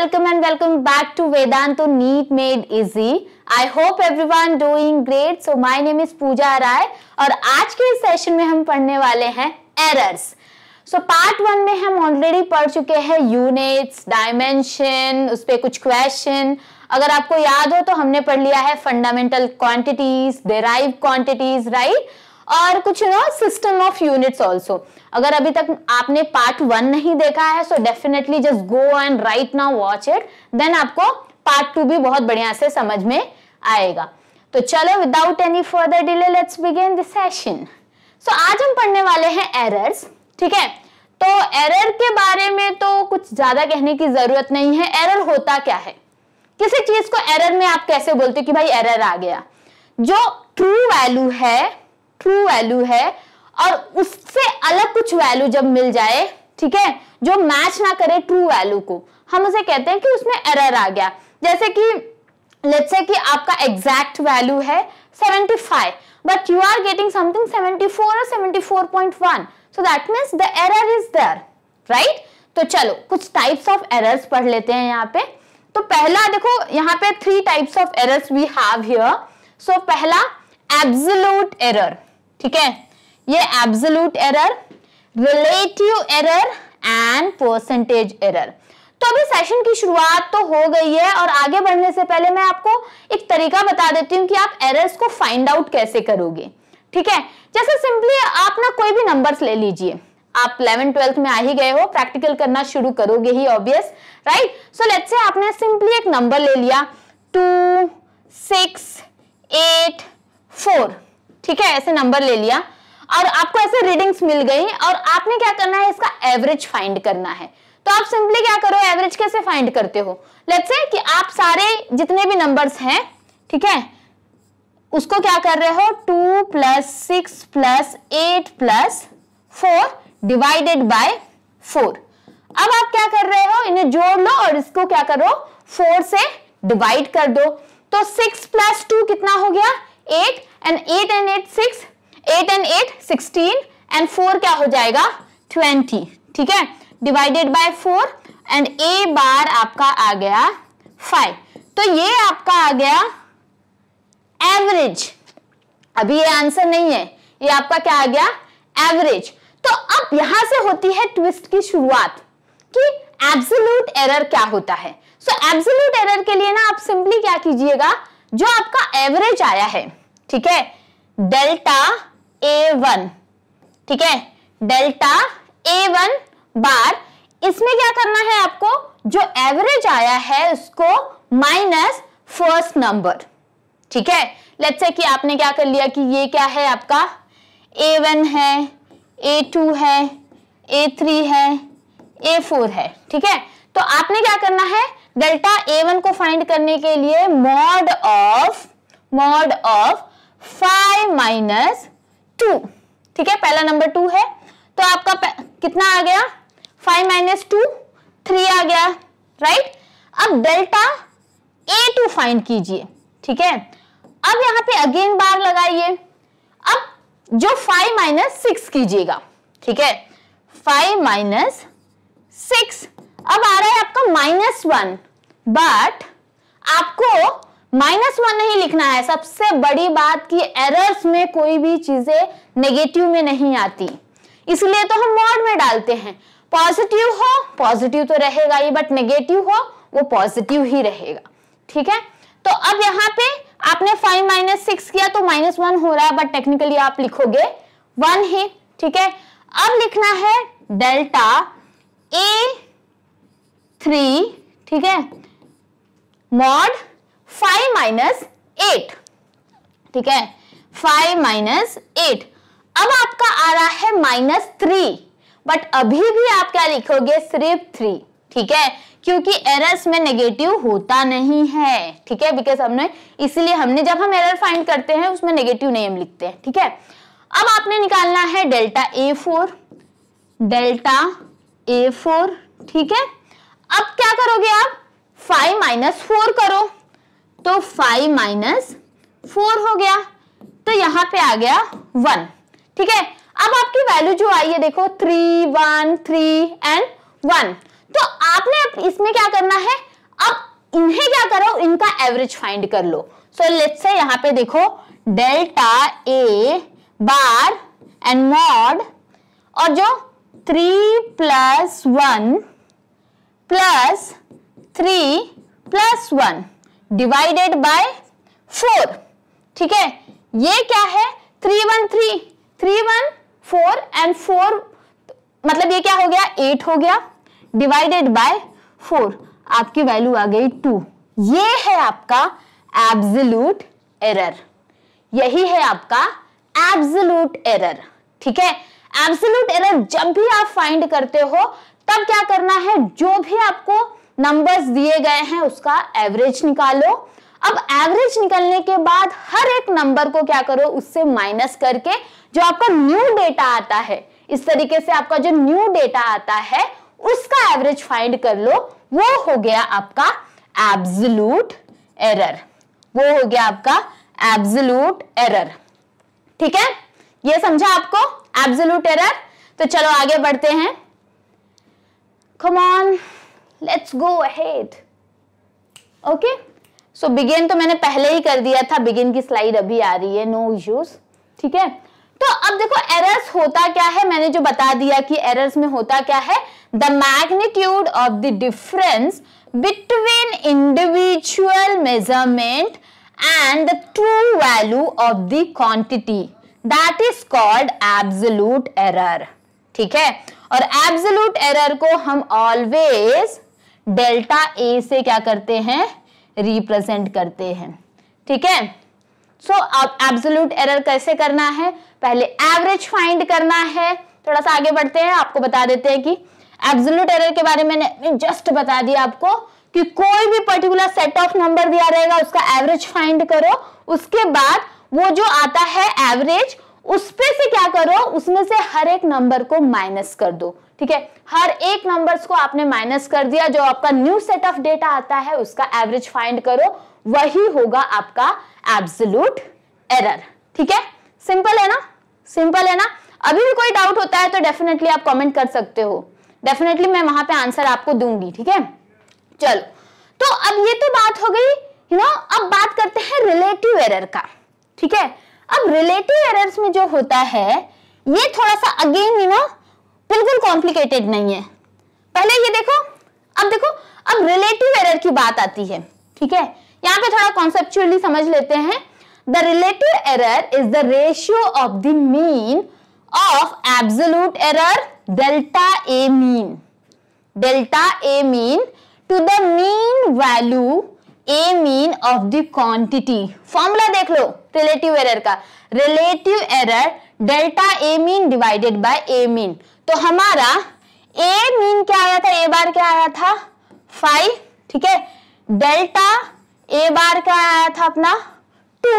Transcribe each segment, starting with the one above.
welcome and welcome back to Vedanta Neat Made Easy. I hope everyone doing great. So my name is Pooja Rai. और आज के session में हम पढ़ने वाले हैं एरर्स सो पार्ट वन में हम ऑलरेडी पढ़ चुके हैं यूनिट्स डायमेंशन उस पर कुछ क्वेश्चन अगर आपको याद हो तो हमने पढ़ लिया है fundamental quantities derive quantities right और कुछ no system of units also अगर अभी तक आपने पार्ट वन नहीं देखा है so definitely just go and right now watch it then आपको पार्ट टू भी बहुत बढ़िया से समझ में आएगा तो चलो without any further delay let's begin this session so आज हम पढ़ने वाले हैं एरर्स ठीक है तो एरर के बारे में तो कुछ ज्यादा कहने की जरूरत नहीं है एरर होता क्या है किसी चीज को एरर में आप कैसे बोलते हो कि भाई एरर आ गया जो ट्रू वैल्यू है ट्रू वैल्यू है और उससे अलग कुछ वैल्यू जब मिल जाए ठीक है जो मैच ना करे ट्रू वैल्यू को हम उसे कहते हैं कि उसमें एरर आ गया जैसे कि लेट्स से कि आपका एग्जैक्ट वैल्यू है 75 but you are getting something 74 और 74.1 so that means the error is there right तो चलो कुछ टाइप्स ऑफ एरर्स पढ़ लेते हैं यहाँ पे तो पहला देखो यहाँ पे three types of errors we have here so पहला एब्सोल्यूट एरर ठीक है ये absolute error relative error and percentage error तो अभी सेशन की शुरुआत तो हो गई है और आगे बढ़ने से पहले मैं आपको एक तरीका बता देती हूँ कि आप एरर्स को फाइंड आउट कैसे करोगे ठीक है जैसे सिंपली आप ना कोई भी नंबर्स ले लीजिए आप इलेवन ट्वेल्थ में आ ही गए हो प्रैक्टिकल करना शुरू करोगे ही obvious right so let's say आपने सिंपली एक नंबर ले लिया टू सिक्स एट फोर ठीक है ऐसे नंबर ले लिया और आपको ऐसे रीडिंग्स मिल गई और आपने क्या करना है इसका एवरेज फाइंड करना है तो आप सिंपली क्या करो एवरेज कैसे फाइंड करते हो लेट्स से कि आप सारे जितने भी नंबर्स हैं ठीक है उसको क्या कर रहे हो two plus six plus eight plus four divided by four अब आप क्या कर रहे हो इन्हें जोड़ लो और इसको क्या करो फोर से डिवाइड कर दो तो सिक्स प्लस टू कितना हो गया eight and eight and eight six eight and eight sixteen and four क्या हो जाएगा ट्वेंटी ठीक है divided by four and A bar आपका आ गया फाइव तो ये आपका आ गया एवरेज अभी ये आंसर नहीं है ये आपका क्या आ गया एवरेज तो अब यहां से होती है ट्विस्ट की शुरुआत कि एब्सोल्यूट एरर क्या होता है सो एब्सोल्यूट एरर के लिए ना आप सिंपली क्या कीजिएगा जो आपका एवरेज आया है ठीक है डेल्टा ए वन ठीक है डेल्टा ए वन बार इसमें क्या करना है आपको जो एवरेज आया है उसको माइनस फर्स्ट नंबर ठीक है लेट्स से कि आपने क्या कर लिया कि ये क्या है आपका ए वन है ए टू है ए थ्री है ए फोर है ठीक है तो आपने क्या करना है डेल्टा ए वन को फाइंड करने के लिए mod of mod of five minus two ठीक है पहला नंबर टू है तो आपका कितना आ गया फाइव माइनस टू थ्री आ गया राइट अब डेल्टा ए टू फाइंड कीजिए ठीक है अब यहां पे अगेन बार लगाइए अब जो फाइव माइनस सिक्स कीजिएगा ठीक है फाइव माइनस सिक्स अब आ रहा है आपका माइनस वन बट आपको माइनस वन नहीं लिखना है सबसे बड़ी बात कि एरर्स में कोई भी चीजें नेगेटिव में नहीं आती इसलिए तो हम मॉड में डालते हैं पॉजिटिव हो पॉजिटिव तो रहेगा ही बट नेगेटिव हो वो पॉजिटिव ही रहेगा ठीक है तो अब यहाँ पे आपने फाइव माइनस सिक्स किया तो माइनस वन हो रहा है बट टेक्निकली आप लिखोगे वन ही ठीक है अब लिखना है डेल्टा ए थ्री ठीक है मॉड फाइव माइनस एट ठीक है फाइव माइनस एट अब आपका आ रहा है माइनस थ्री बट अभी भी आप क्या लिखोगे सिर्फ थ्री ठीक है क्योंकि एरर्स में नेगेटिव होता नहीं है ठीक है बिकॉज हमने इसलिए हमने जब हम एरर फाइंड करते हैं उसमें नेगेटिव नेम लिखते हैं ठीक है अब आपने निकालना है delta A four delta A four ठीक है अब क्या करोगे आप फाइव माइनस फोर करो तो फाइव माइनस फोर हो गया तो यहां पे आ गया वन ठीक है अब आपकी वैल्यू जो आई है देखो three one three and one तो आपने इसमें क्या करना है अब इन्हें क्या करो इनका एवरेज फाइंड कर लो सो लेट्स से यहाँ पे देखो delta A bar and mod और जो three plus one plus three plus one divided by four ठीक है ये क्या है three one three three one four and four मतलब ये क्या हो गया एट हो गया डिवाइडेड बाय फोर आपकी वैल्यू आ गई टू ये है आपका एब्सोल्यूट एरर यही है आपका एब्सोल्यूट एरर ठीक है एब्सोल्यूट एरर जब भी आप फाइंड करते हो तब क्या करना है जो भी आपको नंबर्स दिए गए हैं उसका एवरेज निकालो अब एवरेज निकलने के बाद हर एक नंबर को क्या करो उससे माइनस करके जो आपका न्यू डेटा आता है इस तरीके से आपका जो न्यू डेटा आता है उसका एवरेज फाइंड कर लो वो हो गया आपका एब्सलूट एरर वो हो गया आपका एब्सलूट एरर ठीक है ये समझा आपको एब्सलूट एरर तो चलो आगे बढ़ते हैं come let's go ahead okay so begin तो मैंने पहले ही कर दिया था बिगेन की स्लाइड अभी आ रही है नो इश्यूज ठीक है तो अब देखो एरर्स होता क्या है मैंने जो बता दिया कि एरर्स में होता क्या है the magnitude of the difference between individual measurement and the true value of the quantity that is called absolute error ठीक है और एब्सोल्यूट एरर को हम always डेल्टा ए से क्या करते हैं रिप्रेजेंट करते हैं ठीक है सो अब एब्सोल्यूट एरर कैसे करना है पहले एवरेज फाइंड करना है थोड़ा सा आगे बढ़ते हैं आपको बता देते हैं कि एब्सोल्यूट एरर के बारे में जस्ट बता दिया आपको कि कोई भी पर्टिकुलर सेट ऑफ नंबर दिया रहेगा उसका एवरेज फाइंड करो उसके बाद वो जो आता है एवरेज उसपे से क्या करो उसमें से हर एक नंबर को माइनस कर दो ठीक है हर एक नंबर्स को आपने माइनस कर दिया जो आपका न्यू सेट ऑफ डेटा आता है उसका एवरेज फाइंड करो वही होगा आपका एब्सोल्यूट एरर ठीक है सिंपल है ना सिंपल है ना अभी भी कोई डाउट होता है तो डेफिनेटली आप कमेंट कर सकते हो डेफिनेटली मैं वहां पे आंसर आपको दूंगी ठीक है चलो तो अब ये तो बात हो गई यू नो अब बात करते हैं रिलेटिव एरर का ठीक है अब रिलेटिव एरर्स में जो होता है ये थोड़ा सा अगेन यू नो कॉम्प्लिकेटेड नहीं है पहले ये देखो अब देखो अब रिलेटिव एरर की बात आती है ठीक है यहाँ पे थोड़ा कॉन्सेप्चुअली समझ लेते हैं the relative error is the ratio of the mean of absolute error delta A mean delta A mean to the mean value A mean of the quantity formula देख लो रिलेटिव एरर का relative error delta A mean divided by A mean तो हमारा ए mean क्या आया था ए बार क्या आया था फाइव ठीक है डेल्टा ए बार क्या आया था अपना टू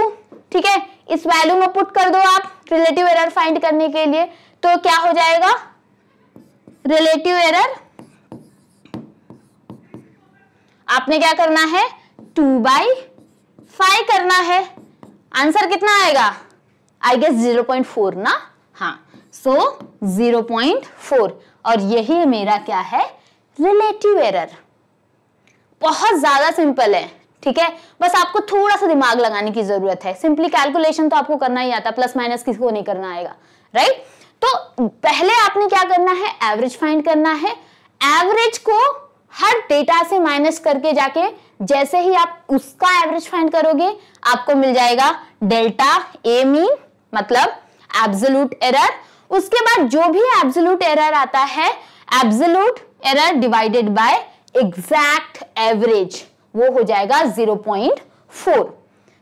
ठीक है इस वैल्यू में पुट कर दो आप रिलेटिव एरर फाइंड करने के लिए तो क्या हो जाएगा रिलेटिव एरर आपने क्या करना है टू बाई फाइव करना है आंसर कितना आएगा I guess zero point four ना हाँ सो पॉइंट फोर और यही मेरा क्या है रिलेटिव एरर बहुत ज्यादा सिंपल है ठीक है बस आपको थोड़ा सा दिमाग लगाने की जरूरत है सिंपली कैलकुलेशन तो आपको करना ही आता प्लस माइनस किसी को नहीं करना आएगा राइट तो पहले आपने क्या करना है एवरेज फाइंड करना है एवरेज को हर डेटा से माइनस करके जाके जैसे ही आप उसका एवरेज फाइंड करोगे आपको मिल जाएगा डेल्टा ए मीन मतलब एब्सोल्यूट एरर उसके बाद जो भी एब्सोल्यूट एरर आता है absolute error divided by exact average वो हो जाएगा 0.4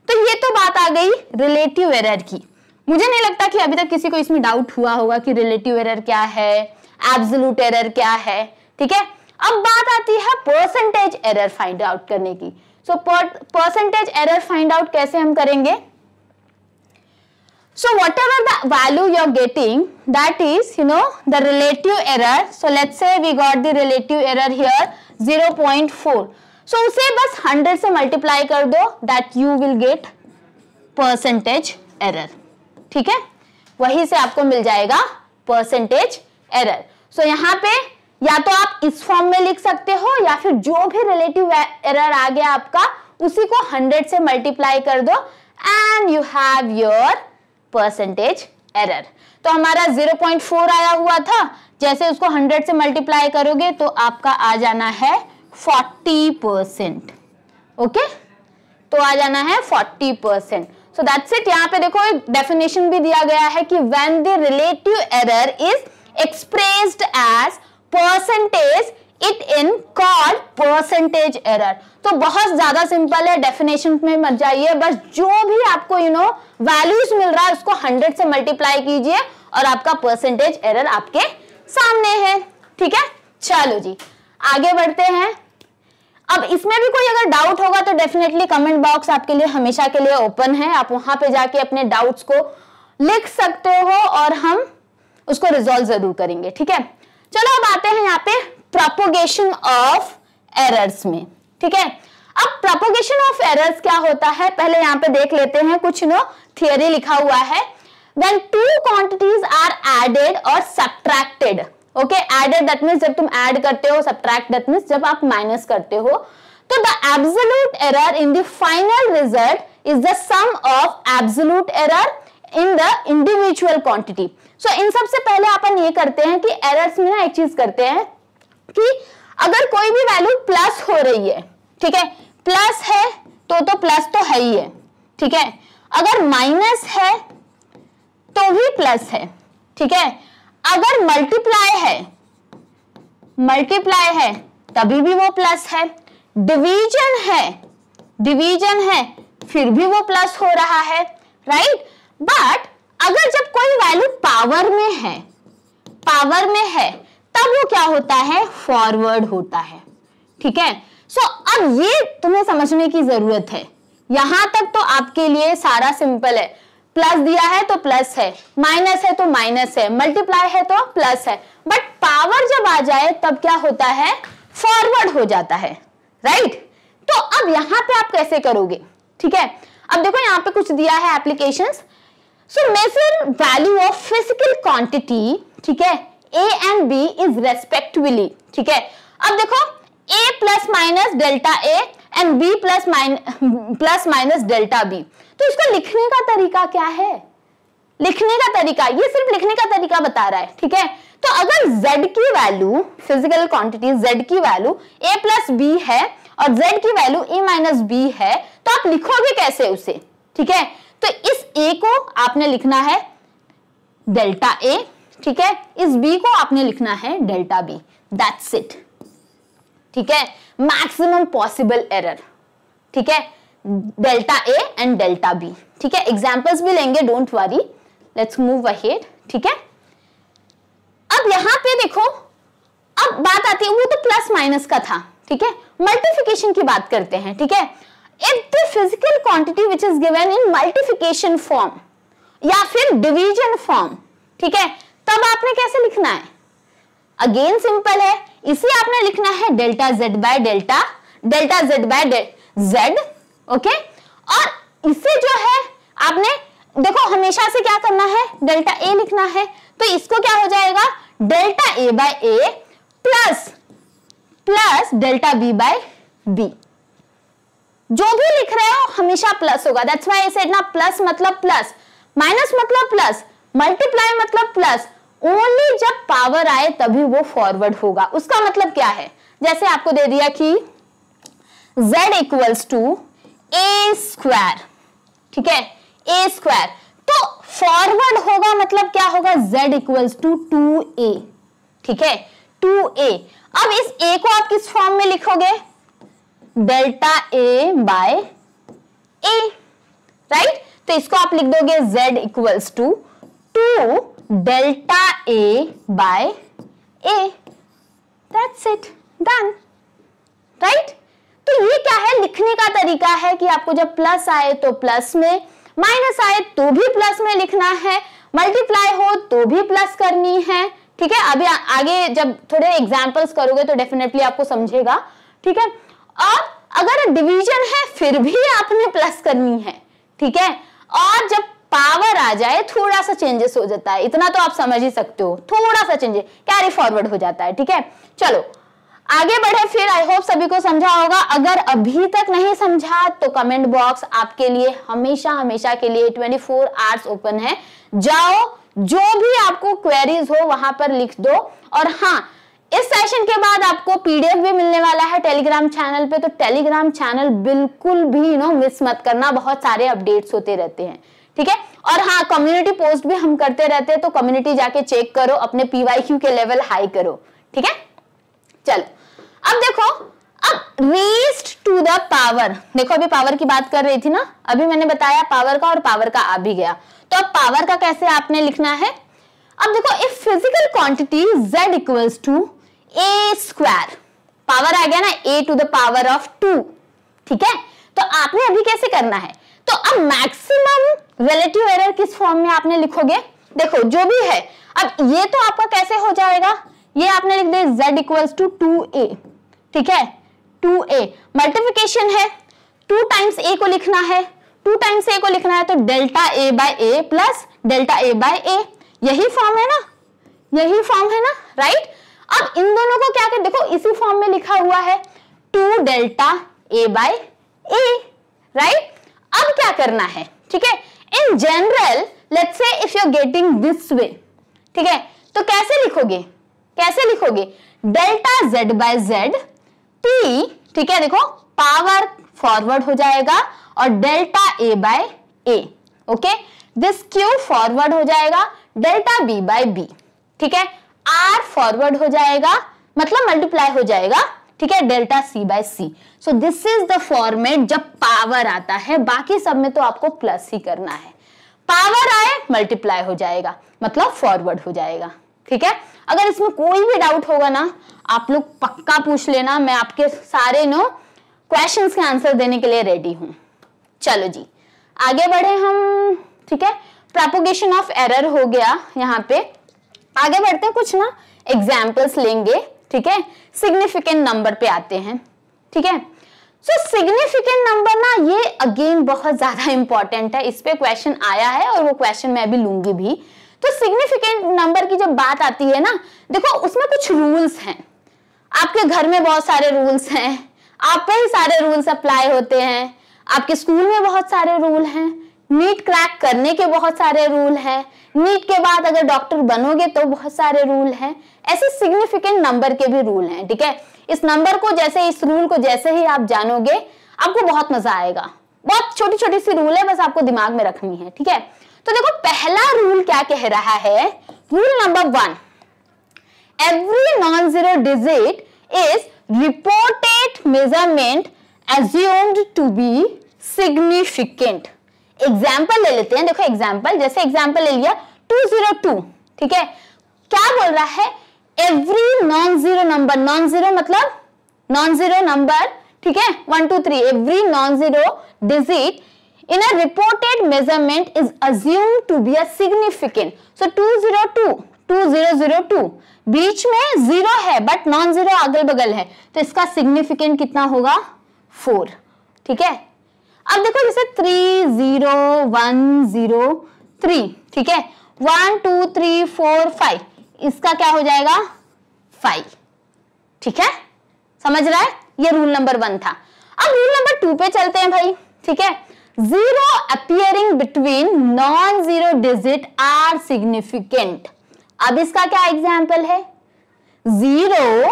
तो ये तो बात आ गई रिलेटिव एरर की मुझे नहीं लगता कि अभी तक किसी को इसमें डाउट हुआ होगा कि रिलेटिव एरर क्या है एब्सोलूट एरर क्या है ठीक है अब बात आती है परसेंटेज एरर फाइंड आउट करने की so percentage error find out कैसे हम करेंगे So whatever the value you are getting that is you know the relative error. So let's say we got the relative error here 0.4. So use bas 100 se multiply kar do that you will get percentage error. theek hai wahi se aapko mil jayega percentage error. So yahan pe या तो आप इस form में लिख सकते हो या फिर जो भी रिलेटिव एरर आ गया आपका उसी को 100 से मल्टीप्लाई कर दो and you have your percentage error तो हमारा 0.4 आया हुआ था जैसे उसको 100 से मल्टीप्लाई करोगे तो आपका आ जाना है 40 परसेंट ओके तो आ जाना है 40 परसेंट सो दैट्स इट यहाँ पे देखो एक डेफिनेशन भी दिया गया है कि when the relative error is expressed as percentage it in call percentage error तो बहुत ज्यादा सिंपल है डेफिनेशन में मत जाइए बस जो भी आपको यू नो वैल्यूज मिल रहा है उसको हंड्रेड से मल्टीप्लाई कीजिए और आपका परसेंटेज एरर आपके सामने है ठीक है चलो जी आगे बढ़ते हैं अब इसमें भी कोई अगर डाउट होगा तो डेफिनेटली कमेंट बॉक्स आपके लिए हमेशा के लिए ओपन है आप वहां पे जाके अपने डाउट्स को लिख सकते हो और हम उसको रिजोल्व जरूर करेंगे ठीक है चलो अब आते हैं यहाँ पे प्रपोगेशन ऑफ एरर्स में ठीक है अब प्रपोगेशन ऑफ एरर्स क्या होता है पहले यहां पे देख लेते हैं कुछ नो थियरी लिखा हुआ है then two quantities are added और subtracted okay added that mean जब तुम एड करते हो सब्ट्रैक्ट दैट मीन जब आप माइनस करते हो तो the absolute error in the final result is the sum of absolute error in the individual quantity so in सबसे पहले अपन ये करते हैं कि एरर्स में ना एक चीज करते हैं कि अगर कोई भी वैल्यू प्लस हो रही है ठीक है प्लस है तो तो प्लस तो है ही है ठीक है अगर माइनस है तो भी प्लस है ठीक है अगर मल्टीप्लाई है मल्टीप्लाई है तभी भी वो प्लस है डिवीजन है डिवीजन है फिर भी वो प्लस हो रहा है राइट बट अगर जब कोई वैल्यू पावर में है पावर में है तब वो क्या होता है फॉरवर्ड होता है ठीक है सो so, अब ये तुम्हें समझने की जरूरत है यहां तक तो आपके लिए सारा सिंपल है प्लस दिया है तो प्लस है माइनस है तो माइनस है मल्टीप्लाई है तो प्लस है बट पावर जब आ जाए तब क्या होता है फॉरवर्ड हो जाता है राइट तो अब यहां पे आप कैसे करोगे ठीक है अब देखो यहां पे कुछ दिया है application so measure value of physical quantity ठीक है A and B is respectively ठीक है अब देखो A plus minus delta A and B plus plus minus delta B तो इसको लिखने का तरीका क्या है लिखने का तरीका ये सिर्फ लिखने का तरीका बता रहा है ठीक है तो अगर z की वैल्यू फिजिकल क्वांटिटी z की वैल्यू a प्लस बी है और z की वैल्यू a माइनस बी है तो आप लिखोगे कैसे उसे ठीक है तो इस a को आपने लिखना है डेल्टा a ठीक है इस बी को आपने लिखना है डेल्टा बी दैट्स इट ठीक है मैक्सिमम पॉसिबल एरर ठीक है delta A and delta B ठीक है एग्जाम्पल्स भी लेंगे don't worry let's move ahead ठीक है अब यहां पे देखो अब बात आती है वो तो प्लस माइनस का था ठीक है मल्टीफिकेशन की बात करते हैं ठीक है if the physical quantity which is given in multiplication form या फिर डिवीजन फॉर्म ठीक है तब आपने कैसे लिखना है अगेन सिंपल है इसे आपने लिखना है delta Z by delta delta Z by Z okay और इसे जो है आपने देखो हमेशा से क्या करना है डेल्टा ए लिखना है तो इसको क्या हो जाएगा delta A by A plus plus delta B by B जो भी लिख रहे हो हमेशा प्लस होगा दैट्स व्हाई सेड ना प्लस मतलब प्लस माइनस मतलब प्लस मल्टीप्लाई मतलब प्लस ओनली जब पावर आए तभी वो फॉरवर्ड होगा उसका मतलब क्या है जैसे आपको दे दिया कि z equals to A square ठीक है ए स्क्वायर तो फॉरवर्ड होगा मतलब क्या होगा z equals to two A ठीक है टू ए अब इस ए को आप किस फॉर्म में लिखोगे delta A by A right तो इसको आप लिख दोगे z equals to two delta A by A. That's it. Done. Right? तो ये क्या है लिखने का तरीका है कि आपको जब प्लस आए तो प्लस में माइनस आए तो भी प्लस में लिखना है मल्टीप्लाई हो तो भी प्लस करनी है ठीक है अभी आ, आगे जब थोड़े एग्जाम्पल्स करोगे तो डेफिनेटली आपको समझेगा ठीक है और अगर डिवीजन है फिर भी आपने प्लस करनी है ठीक है और जब पावर आ जाए थोड़ा सा चेंजेस हो जाता है इतना तो आप समझ ही सकते हो थोड़ा सा चेंजेस कैरी फॉरवर्ड हो जाता है ठीक है चलो आगे बढ़े फिर आई होप सभी को समझा होगा अगर अभी तक नहीं समझा तो कमेंट बॉक्स आपके लिए हमेशा हमेशा के लिए 24 फोर आवर्स ओपन है जाओ जो भी आपको क्वेरीज हो वहां पर लिख दो और हाँ इस सेशन के बाद आपको पीडीएफ भी मिलने वाला है टेलीग्राम चैनल पे तो टेलीग्राम चैनल बिल्कुल भी नो मिस मत करना बहुत सारे अपडेट्स होते रहते हैं ठीक है और हाँ कम्युनिटी पोस्ट भी हम करते रहते हैं तो कम्युनिटी जाके चेक करो अपने पीवाईक्यू के लेवल हाई करो ठीक है चलो अब देखो अब रेस्ट टू द पावर देखो अभी पावर की बात कर रही थी ना अभी मैंने बताया पावर का और पावर का आ भी गया तो अब पावर का कैसे आपने लिखना है अब देखो if physical quantity z equals to A square power आ गया ना A to the power of two ठीक है तो आपने अभी कैसे करना है तो अब मैक्सिमम रिलेटिव एरर किस फॉर्म में आपने लिखोगे देखो जो भी है अब ये तो आपका कैसे हो जाएगा ये आपने लिख दे z equals to two A ठीक है टू ए मल्टीप्लीकेशन है टू टाइम्स ए को लिखना है टू टाइम्स ए को लिखना है तो delta A by A plus delta A by A यही फॉर्म है ना यही फॉर्म है ना राइट अब इन दोनों को क्या कर देखो इसी फॉर्म में लिखा हुआ है two delta A by A right अब क्या करना है ठीक है in general let say if you getting this way ठीक है तो कैसे लिखोगे कैसे लिखोगे delta Z by Z T ठीक है देखो पावर फॉरवर्ड हो जाएगा और delta A by A okay this Q forward हो जाएगा डेल्टा बी बाय बी ठीक है आर फॉरवर्ड हो जाएगा मतलब मल्टीप्लाई हो जाएगा ठीक है delta C by C so this is the format जब पावर आता है बाकी सब में तो आपको प्लस ही करना है पावर आए मल्टीप्लाई हो जाएगा मतलब फॉरवर्ड हो जाएगा ठीक है अगर इसमें कोई भी डाउट होगा ना आप लोग पक्का पूछ लेना मैं आपके सारे नो क्वेश्चंस के आंसर देने के लिए रेडी हूं चलो जी आगे बढ़े हम ठीक है प्रोपोगेशन ऑफ एरर हो गया यहाँ पे आगे बढ़ते हैं कुछ ना एग्जाम्पल्स लेंगे ठीक है सिग्निफिकेंट नंबर पे आते हैं ठीक है सो सिग्निफिकेंट नंबर ना ये अगेन बहुत ज्यादा इंपॉर्टेंट है इस पे क्वेश्चन आया है और वो क्वेश्चन मैं अभी लूंगी भी तो सिग्निफिकेंट नंबर की जब बात आती है ना देखो उसमें कुछ रूल्स हैं आपके घर में बहुत सारे रूल्स हैं आप पे ही सारे रूल्स अप्लाई होते हैं आपके स्कूल में बहुत सारे रूल हैं नीट क्रैक करने के बहुत सारे रूल हैं नीट के बाद अगर डॉक्टर बनोगे तो बहुत सारे रूल हैं ऐसे सिग्निफिकेंट नंबर के भी रूल हैं ठीक है इस नंबर को जैसे इस रूल को जैसे ही आप जानोगे आपको बहुत मजा आएगा बहुत छोटी छोटी सी रूल है बस आपको दिमाग में रखनी है ठीक है तो देखो पहला रूल क्या कह रहा है rule number one every non zero digit is reported measurement assumed to be significant example ले लेते हैं देखो एग्जाम्पल जैसे एग्जाम्पल ले लिया 202 ठीक है क्या बोल रहा है every non zero number non zero मतलब नॉन जीरो नंबर ठीक है one two three every non zero digit in a reported measurement is assumed to be a significant so 202 2002 बीच में जीरो है बट नॉन जीरो अगल बगल है तो इसका सिग्निफिकेंट कितना होगा फोर ठीक है अब देखो जैसे three zero one zero three ठीक है one two three four five इसका क्या हो जाएगा फाइव ठीक है समझ रहा है ये रूल नंबर वन था अब रूल नंबर टू पे चलते हैं भाई ठीक है zero appearing between non zero digit are significant अब इसका क्या एग्जाम्पल है zero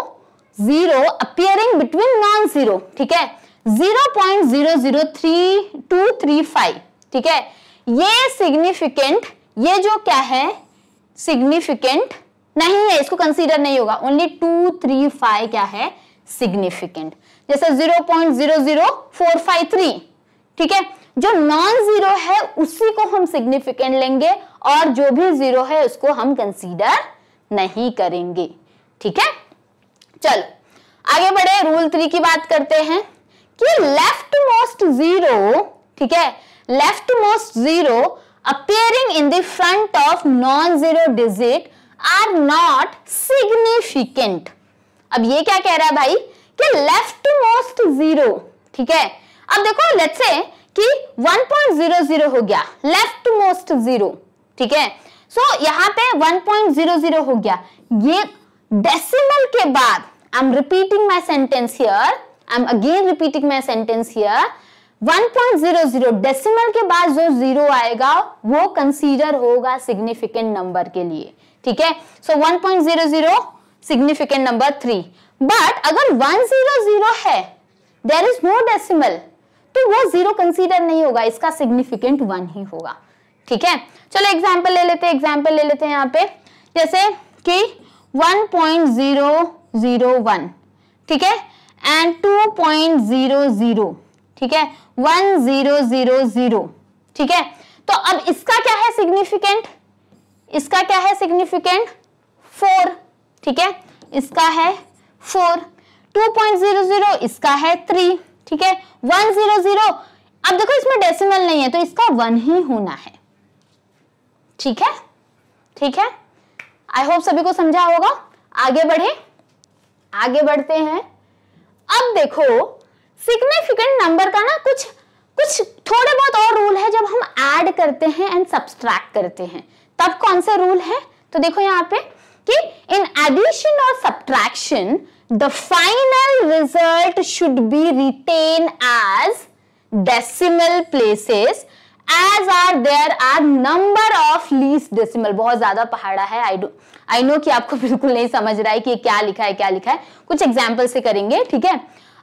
zero appearing between non zero ठीक है 0.003235 ठीक है ये सिग्निफिकेंट ये जो क्या है सिग्निफिकेंट नहीं है इसको कंसीडर नहीं होगा ओनली टू थ्री फाइव क्या है सिग्निफिकेंट जैसे zero point zero zero four five three ठीक है जो नॉन जीरो है उसी को हम सिग्निफिकेंट लेंगे और जो भी जीरो है उसको हम कंसीडर नहीं करेंगे ठीक है चलो आगे बढ़े रूल थ्री की बात करते हैं कि लेफ्ट मोस्ट जीरो ठीक है left most zero appearing in the front of non zero digit are not significant अब ये क्या कह रहा है भाई कि लेफ्ट मोस्ट जीरो ठीक है अब देखो लेट्स से कि 1.00 हो गया लेफ्ट मोस्ट जीरो ठीक है सो so, यहां पे 1.00 हो गया ये डेसिमल के बाद I am repeating my sentence here I am again repeating my sentence here 1.00 decimal के बाद जो जीरो आएगा वो कंसीडर होगा सिग्निफिकेंट नंबर के लिए ठीक है so 1.00 significant number three but अगर 100 है देर इज नो डेसिमल तो वो जीरो कंसीडर नहीं होगा इसका सिग्निफिकेंट वन ही होगा ठीक है चलो एग्जांपल ले लेते हैं एग्जांपल ले लेते हैं यहाँ पे जैसे कि 1.001 ठीक है and two point zero zero ठीक है वन जीरो जीरो जीरो ठीक है तो अब इसका क्या है सिग्निफिकेंट इसका क्या है सिग्निफिकेंट फोर ठीक है इसका है four two point zero zero इसका है थ्री ठीक है वन जीरो जीरो अब देखो इसमें डेसिमल नहीं है तो इसका वन ही होना है ठीक है ठीक है आई होप सभी को समझा होगा आगे बढ़े आगे बढ़ते हैं अब देखो सिग्निफिकेंट नंबर का ना कुछ कुछ थोड़े बहुत और रूल है जब हम ऐड करते हैं एंड सब्सट्रैक्ट करते हैं तब कौन से रूल है तो देखो यहाँ पे कि इन एडिशन और subtraction the final result should be written as decimal places as are there are number of least decimal बहुत ज्यादा पहाड़ा है आई डो आई नो कि आपको बिल्कुल नहीं समझ रहा है कि क्या लिखा है क्या लिखा है कुछ एग्जाम्पल से करेंगे ठीक है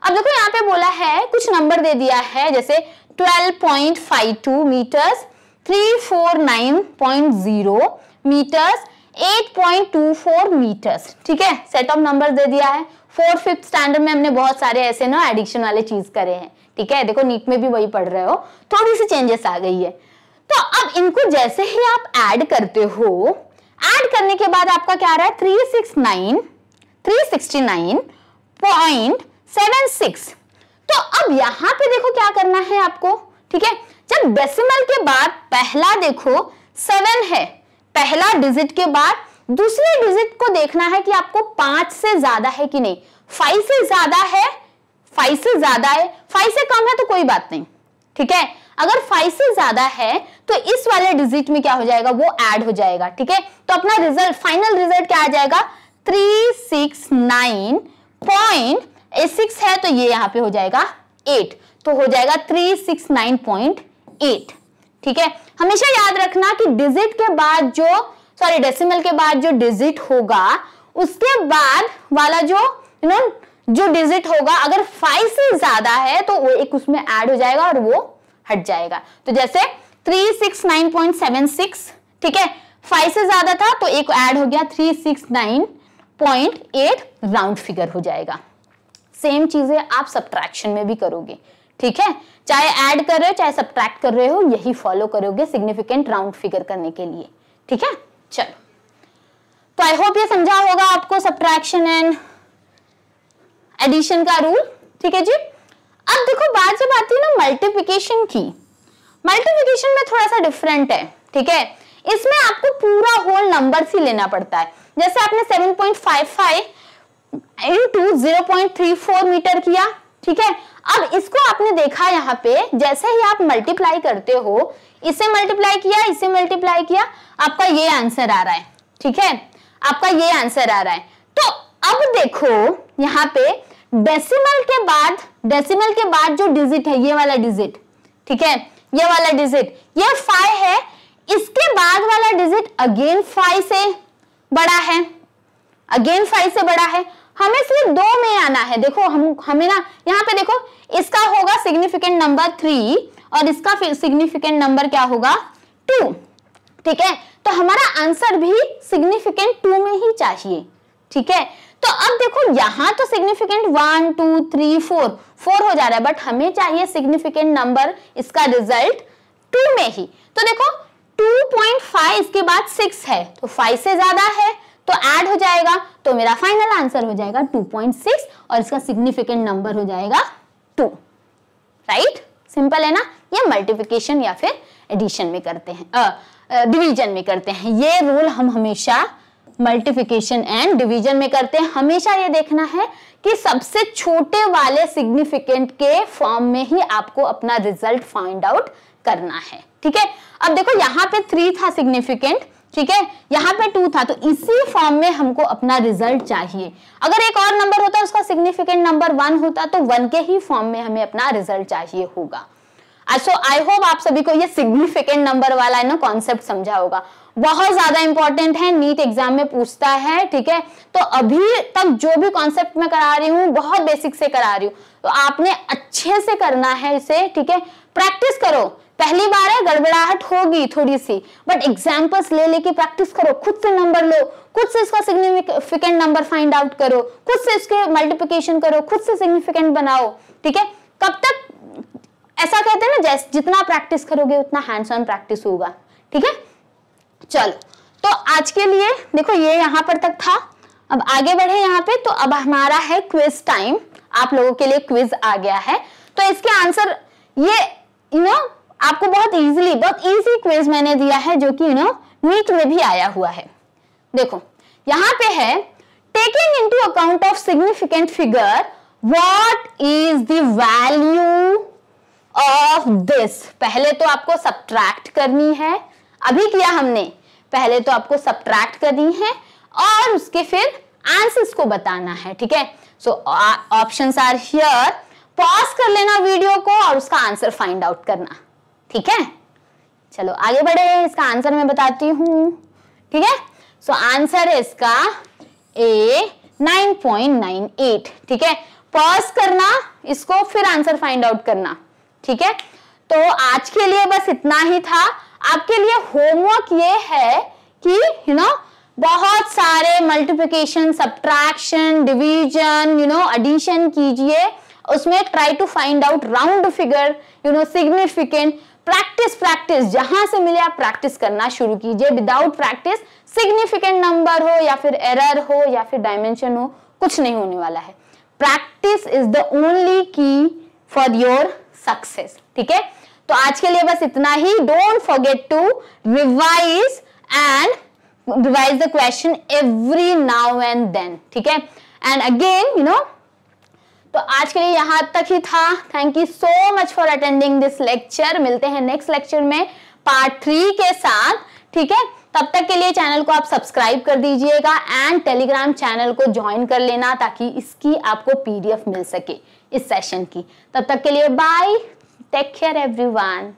अब देखो यहाँ पे बोला है कुछ नंबर दे दिया है जैसे 12.52 मीटर्स 349.0 मीटर्स 8.24 मीटर्स ठीक है सेट ऑफ नंबर दे दिया है फोर्थ फिफ्थ स्टैंडर्ड में हमने बहुत सारे ऐसे ना एडिक्शन वाले चीज करे हैं ठीक है देखो नीट में भी वही पढ़ रहे हो थोड़ी सी चेंजेस आ गई है तो अब इनको जैसे ही आप ऐड करते हो एड करने के बाद आपका क्या आ रहा है three six nine three sixty nine point seven six तो अब यहां पे देखो क्या करना है आपको ठीक है जब डेसिमल के बाद पहला देखो सेवन है पहला डिजिट के बाद दूसरे डिजिट को देखना है कि आपको पांच से ज्यादा है कि नहीं फाइव से ज्यादा है फाइव से ज्यादा है फाइव से कम है तो कोई बात नहीं ठीक है अगर फाइव से ज्यादा है तो इस वाले डिजिट में क्या हो जाएगा वो एड हो जाएगा ठीक है तो अपना रिजल्ट फाइनल रिजल्ट क्या आ जाएगा three six nine point six है तो ये यहाँ पे हो जाएगा एट तो हो जाएगा three six nine point eight ठीक है हमेशा याद रखना कि डिजिट के बाद जो सॉरी डेसिमल के बाद जो डिजिट होगा उसके बाद वाला जो यू नो जो डिजिट होगा अगर फाइव से ज्यादा है तो वो एक उसमें ऐड हो जाएगा और वो हट जाएगा तो जैसे three six nine point seven six ठीक है फाइव से ज्यादा था तो एक ऐड हो गया एट राउंड फिगर हो जाएगा सेम चीजें आप सब्ट्रैक्शन में भी करोगे ठीक है चाहे ऐड कर रहे हो चाहे सब्ट्रैक्ट कर रहे हो यही फॉलो करोगे सिग्निफिकेंट राउंड फिगर करने के लिए ठीक है चलो तो आई होप ये समझा होगा आपको सब्ट्रैक्शन एंड एडिशन का रूल ठीक है जी अब देखो बात जब आती है ना मल्टीप्लिकेशन की मल्टीप्लिकेशन में थोड़ा सा डिफरेंट है ठीक है इसमें आपको पूरा होल नंबर ही लेना पड़ता है जैसे आपने 7.55 इनटू 0.34 मीटर किया ठीक है अब इसको आपने देखा यहाँ पे जैसे ही आप मल्टीप्लाई करते हो इसे मल्टीप्लाई किया इसे मल्टीप्लाई किया आपका ये आंसर आ रहा है ठीक है आपका ये आंसर आ रहा है तो अब देखो यहाँ पे डेसिमल के बाद डेसिमल के बाद जो डिजिट है ये वाला डिजिट ठीक है ये वाला डिजिट ये फाइव है इसके बाद वाला डिजिट अगेन फाइव से बड़ा है अगेन फाइव से बड़ा है हमें सिर्फ दो में आना है देखो हम हमें ना यहाँ पे देखो इसका होगा सिग्निफिकेंट नंबर थ्री और इसका फिर सिग्निफिकेंट नंबर क्या होगा टू ठीक है तो हमारा आंसर भी सिग्निफिकेंट टू में ही चाहिए ठीक है तो अब देखो यहां तो significant one two three four four हो जा रहा है बट हमें चाहिए सिग्निफिकेंट नंबर इसका रिजल्ट टू में ही तो देखो 2.5 इसके बाद 6 है तो 5 से ज्यादा है तो ऐड हो जाएगा तो मेरा फाइनल आंसर हो जाएगा 2.6 और इसका सिग्निफिकेंट नंबर हो जाएगा 2 राइट सिंपल है ना ये मल्टीप्लिकेशन या फिर एडिशन में करते हैं डिवीजन में करते हैं ये रूल हम हमेशा मल्टीफिकेशन एंड डिवीजन में करते हैं हमेशा ये देखना है कि सबसे छोटे वाले सिग्निफिकेंट के फॉर्म में ही आपको अपना रिजल्ट फाइंड आउट करना है ठीक है अब देखो यहाँ पे थ्री था सिग्निफिकेंट ठीक है यहाँ पे टू था तो इसी फॉर्म में हमको अपना रिजल्ट चाहिए अगर एक और नंबर होता उसका सिग्निफिकेंट नंबर वन होता तो वन के ही फॉर्म में हमें अपना रिजल्ट चाहिए होगा सो आई होप आप सभी को ये सिग्निफिकेंट नंबर वाला है ना कॉन्सेप्ट समझा होगा बहुत ज्यादा इंपॉर्टेंट है नीट एग्जाम में पूछता है ठीक है तो अभी तक जो भी कॉन्सेप्ट मैं करा रही हूँ बहुत बेसिक से करा रही हूँ तो आपने अच्छे से करना है इसे ठीक है प्रैक्टिस करो पहली बार है गड़बड़ाहट होगी थोड़ी सी बट एग्जाम्पल्स ले लेके प्रैक्टिस करो खुद से नंबर लो खुद से इसका सिग्निफिकेंट नंबर फाइंड आउट करो खुद से इसके मल्टीप्लिकेशन करो खुद से सिग्निफिकेंट बनाओ ठीक है कब तक ऐसा कहते हैं ना जैसे जितना प्रैक्टिस करोगे उतना हैंड्स ऑन प्रैक्टिस होगा ठीक है चलो तो आज के लिए देखो ये यहां पर तक था अब आगे बढ़े यहाँ पे तो अब हमारा है क्विज टाइम आप लोगों के लिए क्विज आ गया है तो इसके आंसर ये यू नो आपको बहुत इजीली बहुत इजी क्विज मैंने दिया है जो कि यू नो नीट में भी आया हुआ है देखो यहाँ पे है taking into account of significant figure what is the value of this पहले तो आपको सब्ट्रैक्ट करनी है अभी किया हमने पहले तो आपको सब्ट्रैक्ट करनी है और उसके फिर आंसर्स को बताना है ठीक है so option are here pause कर लेना वीडियो को और उसका आंसर फाइंड आउट करना ठीक है चलो आगे बढ़े इसका आंसर मैं बताती हूँ ठीक है सो आंसर है इसका ए 9.98 ठीक है पॉज करना इसको फिर आंसर फाइंड आउट करना ठीक है तो आज के लिए बस इतना ही था आपके लिए होमवर्क ये है कि यू नो बहुत सारे multiplication subtraction division you know addition कीजिए उसमें try to find out round figure you know significant practice practice जहां से मिले आप प्रैक्टिस करना शुरू कीजिए विदाउट प्रैक्टिस सिग्निफिकेंट नंबर हो या फिर एरर हो या फिर डायमेंशन हो कुछ नहीं होने वाला है practice is the only key for your success ठीक है तो आज के लिए बस इतना ही don't forget to revise and revise the question every now and then ठीक है एंड अगेन यू नो तो आज के लिए यहां तक ही था thank you so much for attending this lecture मिलते हैं नेक्स्ट लेक्चर में पार्ट थ्री के साथ ठीक है तब तक के लिए चैनल को आप सब्सक्राइब कर दीजिएगा एंड टेलीग्राम चैनल को ज्वाइन कर लेना ताकि इसकी आपको पीडीएफ मिल सके इस सेशन की तब तक के लिए बाय टेक केयर एवरीवन